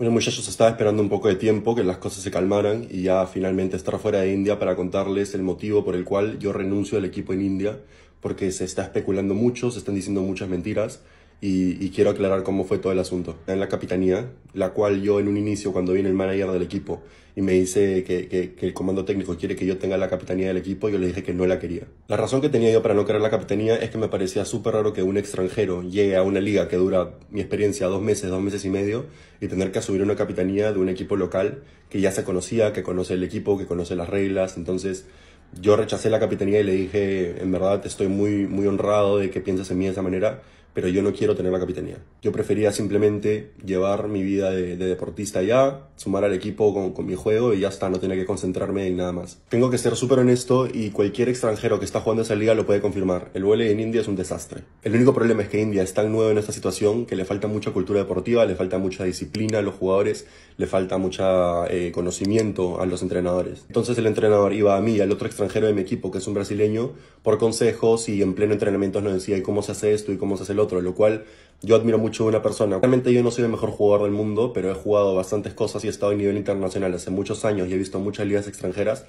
Bueno, muchachos, pues estaba esperando un poco de tiempo que las cosas se calmaran y ya finalmente estar fuera de India para contarles el motivo por el cual yo renuncio al equipo en India, porque se está especulando mucho, se están diciendo muchas mentiras y, quiero aclarar cómo fue todo el asunto. En la capitanía, la cual yo en un inicio, cuando viene el manager del equipo y me dice que, el comando técnico quiere que yo tenga la capitanía del equipo, yo le dije que no la quería. La razón que tenía yo para no querer la capitanía es que me parecía súper raro que un extranjero llegue a una liga que dura, mi experiencia, dos meses, dos meses y medio, y tener que asumir una capitanía de un equipo local que ya se conocía, que conoce el equipo, que conoce las reglas, entonces... Yo rechacé la capitanía y le dije, en verdad estoy muy, muy honrado de que pienses en mí de esa manera, pero yo no quiero tener la capitanía. Yo prefería simplemente llevar mi vida de, deportista ya, sumar al equipo con, mi juego y ya está, no tener que concentrarme en nada más. Tengo que ser súper honesto y cualquier extranjero que está jugando esa liga lo puede confirmar. El huele en India es un desastre. El único problema es que India es tan nuevo en esta situación que le falta mucha cultura deportiva, le falta mucha disciplina a los jugadores, le falta mucho eh, conocimiento a los entrenadores. Entonces el entrenador iba a mí al otro extranjero de mi equipo, que es un brasileño, por consejos y en pleno entrenamiento nos decía cómo se hace esto y cómo se hace lo otro, lo cual yo admiro mucho de una persona. Realmente yo no soy el mejor jugador del mundo, pero he jugado bastantes cosas y he estado en nivel internacional hace muchos años y he visto muchas ligas extranjeras,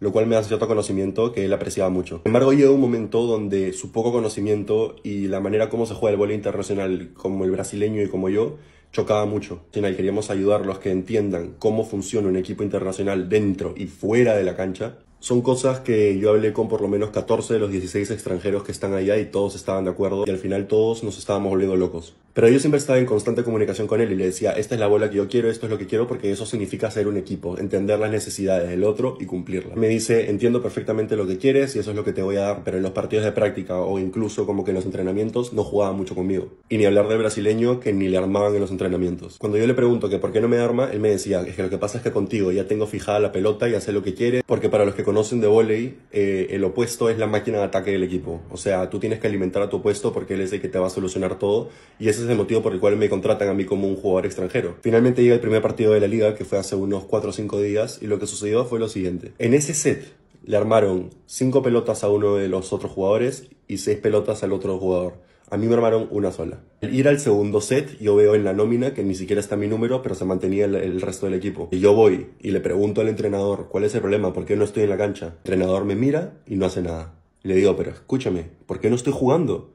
lo cual me da cierto conocimiento que él apreciaba mucho. Sin embargo, llegó un momento donde su poco conocimiento y la manera como se juega el voleibol internacional, como el brasileño y como yo, chocaba mucho. Al final queríamos ayudarlos que entiendan cómo funciona un equipo internacional dentro y fuera de la cancha son cosas que yo hablé con por lo menos 14 de los 16 extranjeros que están allá y todos estaban de acuerdo y al final todos nos estábamos volviendo locos. Pero yo siempre estaba en constante comunicación con él y le decía, esta es la bola que yo quiero, esto es lo que quiero, porque eso significa ser un equipo, entender las necesidades del otro y cumplirlas. Me dice, entiendo perfectamente lo que quieres y eso es lo que te voy a dar, pero en los partidos de práctica o incluso como que en los entrenamientos no jugaba mucho conmigo. Y ni hablar del brasileño que ni le armaban en los entrenamientos. Cuando yo le pregunto que por qué no me arma, él me decía, es que lo que pasa es que contigo ya tengo fijada la pelota y hace lo que quiere, porque para los que conocen de volei, eh, el opuesto es la máquina de ataque del equipo. O sea, tú tienes que alimentar a tu opuesto porque él es el que te va a solucionar todo y ese es es el motivo por el cual me contratan a mí como un jugador extranjero. Finalmente llega el primer partido de la liga, que fue hace unos 4 o 5 días, y lo que sucedió fue lo siguiente. En ese set le armaron 5 pelotas a uno de los otros jugadores y 6 pelotas al otro jugador. A mí me armaron una sola. Al ir al segundo set, yo veo en la nómina que ni siquiera está mi número, pero se mantenía el, el, resto del equipo. Y yo voy y le pregunto al entrenador, ¿cuál es el problema? ¿Por qué no estoy en la cancha? El entrenador me mira y no hace nada. Le digo, pero escúchame, ¿por qué no estoy jugando?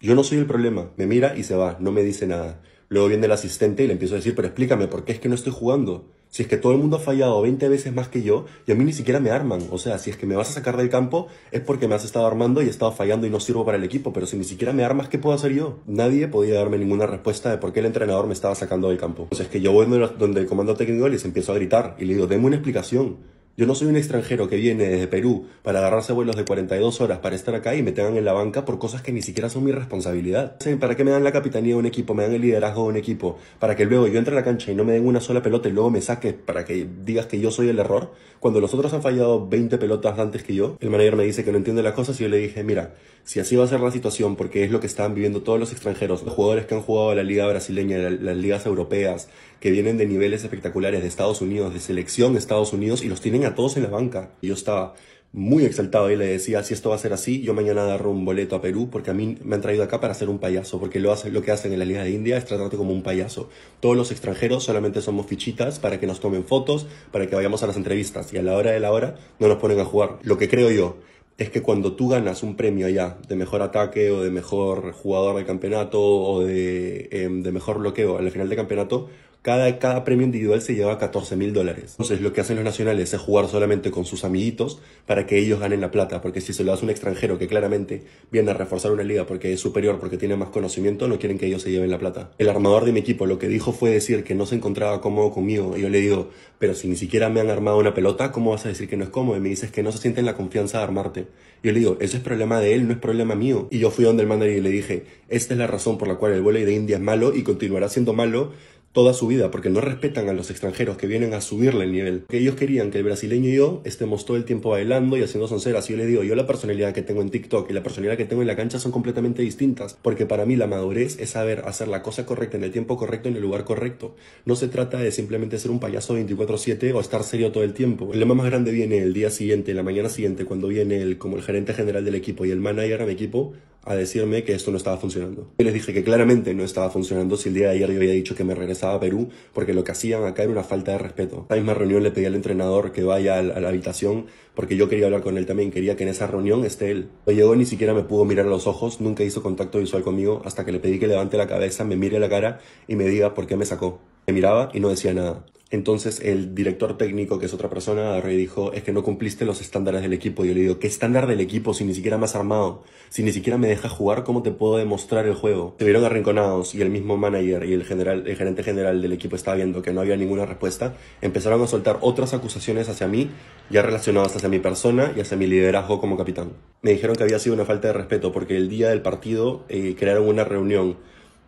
Yo no soy el problema. Me mira y se va, no me dice nada. Luego viene el asistente y le empiezo a decir, pero explícame, ¿por qué es que no estoy jugando? Si es que todo el mundo ha fallado 20 veces más que yo y a mí ni siquiera me arman. O sea, si es que me vas a sacar del campo es porque me has estado armando y he estado fallando y no sirvo para el equipo. Pero si ni siquiera me armas, ¿qué puedo hacer yo? Nadie podía darme ninguna respuesta de por qué el entrenador me estaba sacando del campo. Entonces es que yo voy donde el comando técnico y les empiezo a gritar y le digo, deme una explicación. Yo no soy un extranjero que viene desde Perú para agarrarse vuelos de 42 horas para estar acá y me tengan en la banca por cosas que ni siquiera son mi responsabilidad. ¿Para qué me dan la capitanía de un equipo? ¿Me dan el liderazgo de un equipo? ¿Para que luego yo entre a la cancha y no me den una sola pelota y luego me saques para que digas que yo soy el error? Cuando los otros han fallado 20 pelotas antes que yo, el manager me dice que no entiende las cosas y yo le dije, mira, si así va a ser la situación, porque es lo que están viviendo todos los extranjeros, los jugadores que han jugado la liga brasileña, las ligas europeas, que vienen de niveles espectaculares de Estados Unidos, de selección de Estados Unidos, y los tienen a todos en la banca. Yo estaba muy exaltado y le decía, si esto va a ser así, yo mañana daré un boleto a Perú porque a mí me han traído acá para hacer un payaso, porque lo, lo que hacen en la Liga de India es tratarte como un payaso. Todos los extranjeros solamente somos fichitas para que nos tomen fotos, para que vayamos a las entrevistas y a la hora de la hora no nos ponen a jugar. Lo que creo yo es que cuando tú ganas un premio ya de mejor ataque o de mejor jugador de campeonato o de, em, de mejor bloqueo en la final de campeonato, cada, cada premio individual se lleva 14 mil dólares. Entonces lo que hacen los nacionales es jugar solamente con sus amiguitos para que ellos ganen la plata, porque si se lo hace un extranjero que claramente viene a reforzar una liga porque es superior, porque tiene más conocimiento, no quieren que ellos se lleven la plata. El armador de mi equipo lo que dijo fue decir que no se encontraba cómodo conmigo. Y yo le digo, pero si ni siquiera me han armado una pelota, ¿cómo vas a decir que no es cómodo? Y me dices que no se sienten la confianza de armarte. Y yo le digo, eso es problema de él, no es problema mío. Y yo fui donde el mandarín y le dije, esta es la razón por la cual el vuelo de India es malo y continuará siendo malo toda su vida, porque no respetan a los extranjeros que vienen a subirle el nivel. Que ellos querían que el brasileño y yo estemos todo el tiempo bailando y haciendo sonceras. Y yo le digo, yo la personalidad que tengo en TikTok y la personalidad que tengo en la cancha son completamente distintas, porque para mí la madurez es saber hacer la cosa correcta en el tiempo correcto, en el lugar correcto. No se trata de simplemente ser un payaso 24/7 o estar serio todo el tiempo. El problema más grande viene el día siguiente, la mañana siguiente, cuando viene el, como el gerente general del equipo y el manager de mi equipo a decirme que esto no estaba funcionando. Yo les dije que claramente no estaba funcionando si el día de ayer yo había dicho que me regresaba a Perú porque lo que hacían acá era una falta de respeto. En la misma reunión le pedí al entrenador que vaya a la, habitación porque yo quería hablar con él también, quería que en esa reunión esté él. No llegó ni siquiera me pudo mirar a los ojos, nunca hizo contacto visual conmigo hasta que le pedí que levante la cabeza, me mire la cara y me diga por qué me sacó. Me miraba y no decía nada. Entonces el director técnico, que es otra persona, dijo, es que no cumpliste los estándares del equipo. Y yo le digo, ¿qué estándar del equipo si ni siquiera me has armado? Si ni siquiera me dejas jugar, ¿cómo te puedo demostrar el juego? Se vieron arrinconados y el mismo manager y el, general, el gerente general del equipo estaba viendo que no había ninguna respuesta. Empezaron a soltar otras acusaciones hacia mí, ya relacionadas hacia mi persona y hacia mi liderazgo como capitán. Me dijeron que había sido una falta de respeto porque el día del partido eh, crearon una reunión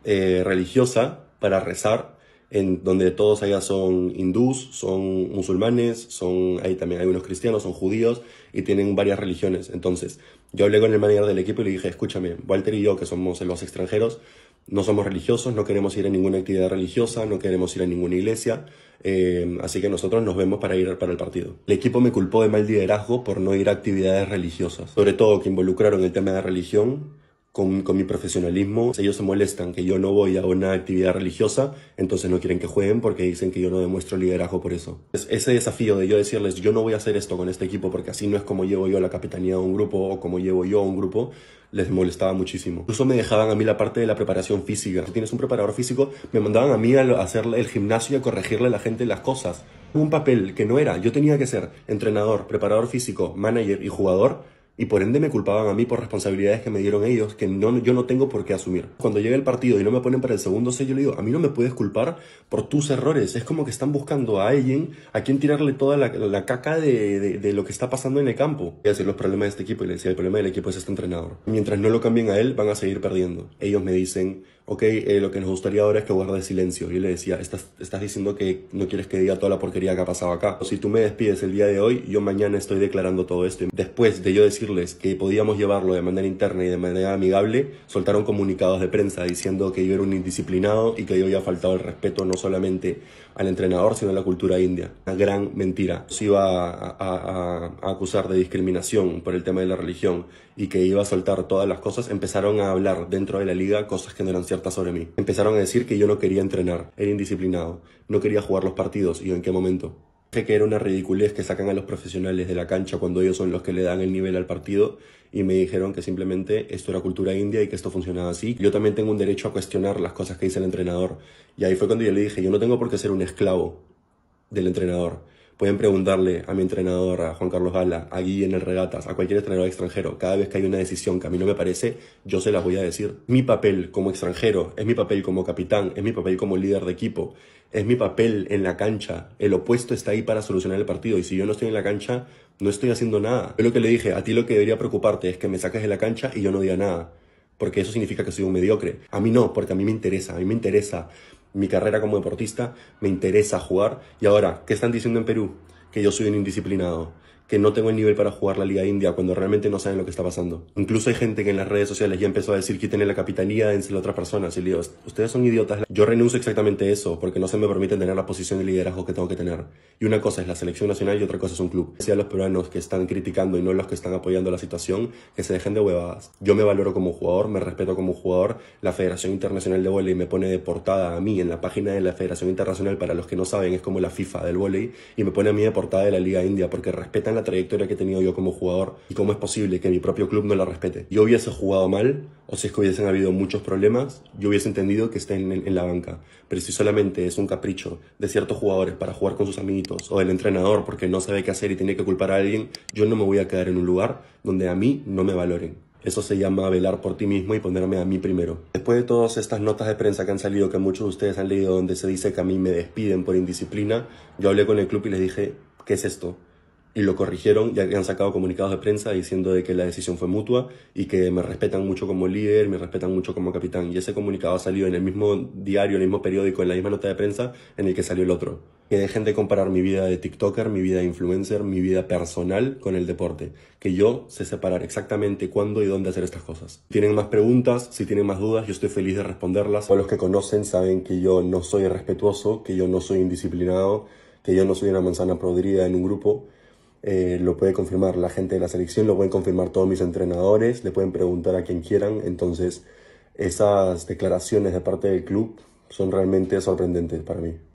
eh, religiosa para rezar en donde todos allá son hindús, son musulmanes, son ahí también hay unos cristianos, son judíos y tienen varias religiones. Entonces, yo hablé con el manager del equipo y le dije, escúchame, Walter y yo, que somos los extranjeros, no somos religiosos, no queremos ir a ninguna actividad religiosa, no queremos ir a ninguna iglesia, eh, así que nosotros nos vemos para ir para el partido. El equipo me culpó de mal liderazgo por no ir a actividades religiosas, sobre todo que involucraron el tema de religión con, mi profesionalismo. Ellos se molestan que yo no voy a una actividad religiosa, entonces no quieren que jueguen porque dicen que yo no demuestro liderazgo por eso. Es ese desafío de yo decirles, yo no voy a hacer esto con este equipo porque así no es como llevo yo la capitanía de un grupo o como llevo yo a un grupo, les molestaba muchísimo. Incluso me dejaban a mí la parte de la preparación física. Si tienes un preparador físico, me mandaban a mí a hacer el gimnasio y a corregirle a la gente las cosas. Un papel que no era, yo tenía que ser entrenador, preparador físico, manager y jugador y por ende me culpaban a mí por responsabilidades que me dieron ellos que no, yo no tengo por qué asumir. Cuando llega el partido y no me ponen para el segundo sello, yo le digo, a mí no me puedes culpar por tus errores. Es como que están buscando a alguien a quien tirarle toda la, caca de, de, lo que está pasando en el campo. Y decir los problemas de este equipo y le decía, el problema del equipo es este entrenador. Mientras no lo cambien a él, van a seguir perdiendo. Ellos me dicen, ok, eh, lo que nos gustaría ahora es que guardes silencio. Y le decía, estás, estás diciendo que no quieres que diga toda la porquería que ha pasado acá. O Si tú me despides el día de hoy, yo mañana estoy declarando todo esto. después de yo decirles que podíamos llevarlo de manera interna y de manera amigable, soltaron comunicados de prensa diciendo que yo era un indisciplinado y que yo había faltado el respeto no solamente al entrenador, sino a la cultura india. Una gran mentira. Se iba a acusar de discriminación por el tema de la religión y que iba a soltar todas las cosas, empezaron a hablar dentro de la liga cosas que no eran ciertas sobre mí. Empezaron a decir que yo no quería entrenar, era indisciplinado, no quería jugar los partidos y en qué momento. Dije que era una ridiculez que sacan a los profesionales de la cancha cuando ellos son los que le dan el nivel al partido y me dijeron que simplemente esto era cultura india y que esto funcionaba así. Yo también tengo un derecho a cuestionar las cosas que dice el entrenador. Y ahí fue cuando yo le dije, yo no tengo por qué ser un esclavo del entrenador. Pueden preguntarle a mi entrenador, a Juan Carlos Gala, a Guillén en el Regatas, a cualquier entrenador extranjero. Cada vez que hay una decisión que a mí no me parece, yo se las voy a decir. Mi papel como extranjero, es mi papel como capitán, es mi papel como líder de equipo, es mi papel en la cancha. El opuesto está ahí para solucionar el partido. Y si yo no estoy en la cancha, no estoy haciendo nada. Es lo que le dije, a ti lo que debería preocuparte es que me saques de la cancha y yo no diga nada porque eso significa que soy un mediocre. A mí no, porque a mí me interesa, a mí me interesa mi carrera como deportista, me interesa jugar. Y ahora, ¿qué están diciendo en Perú? Que yo soy un indisciplinado que no tengo el nivel para jugar la Liga India cuando realmente no saben lo que está pasando. Incluso hay gente que en las redes sociales ya empezó a decir que tiene la capitanía, en a otras personas. Y le digo, ustedes son idiotas. Yo renuncio exactamente eso porque no se me permite tener la posición de liderazgo que tengo que tener. Y una cosa es la selección nacional y otra cosa es un club. Sea los peruanos que están criticando y no los que están apoyando la situación, que se dejen de huevadas. Yo me valoro como jugador, me respeto como jugador. La Federación Internacional de Voley me pone de portada a mí en la página de la Federación Internacional, para los que no saben, es como la FIFA del voley, y me pone a mí de portada de la Liga India porque respetan la trayectoria que he tenido yo como jugador y cómo es posible que mi propio club no la respete. Yo hubiese jugado mal o si es que hubiesen habido muchos problemas, yo hubiese entendido que estén en, en la banca. Pero si solamente es un capricho de ciertos jugadores para jugar con sus amiguitos o del entrenador porque no sabe qué hacer y tiene que culpar a alguien, yo no me voy a quedar en un lugar donde a mí no me valoren. Eso se llama velar por ti mismo y ponerme a mí primero. Después de todas estas notas de prensa que han salido, que muchos de ustedes han leído, donde se dice que a mí me despiden por indisciplina, yo hablé con el club y les dije, ¿qué es esto? y lo corrigieron y han sacado comunicados de prensa diciendo de que la decisión fue mutua y que me respetan mucho como líder, me respetan mucho como capitán. Y ese comunicado ha salido en el mismo diario, en el mismo periódico, en la misma nota de prensa en el que salió el otro. Que dejen de comparar mi vida de TikToker, mi vida de influencer, mi vida personal con el deporte. Que yo sé separar exactamente cuándo y dónde hacer estas cosas. tienen más preguntas, si tienen más dudas, yo estoy feliz de responderlas. O los que conocen saben que yo no soy irrespetuoso, que yo no soy indisciplinado, que yo no soy una manzana podrida en un grupo eh, lo puede confirmar la gente de la selección, lo pueden confirmar todos mis entrenadores, le pueden preguntar a quien quieran. Entonces, esas declaraciones de parte del club son realmente sorprendentes para mí.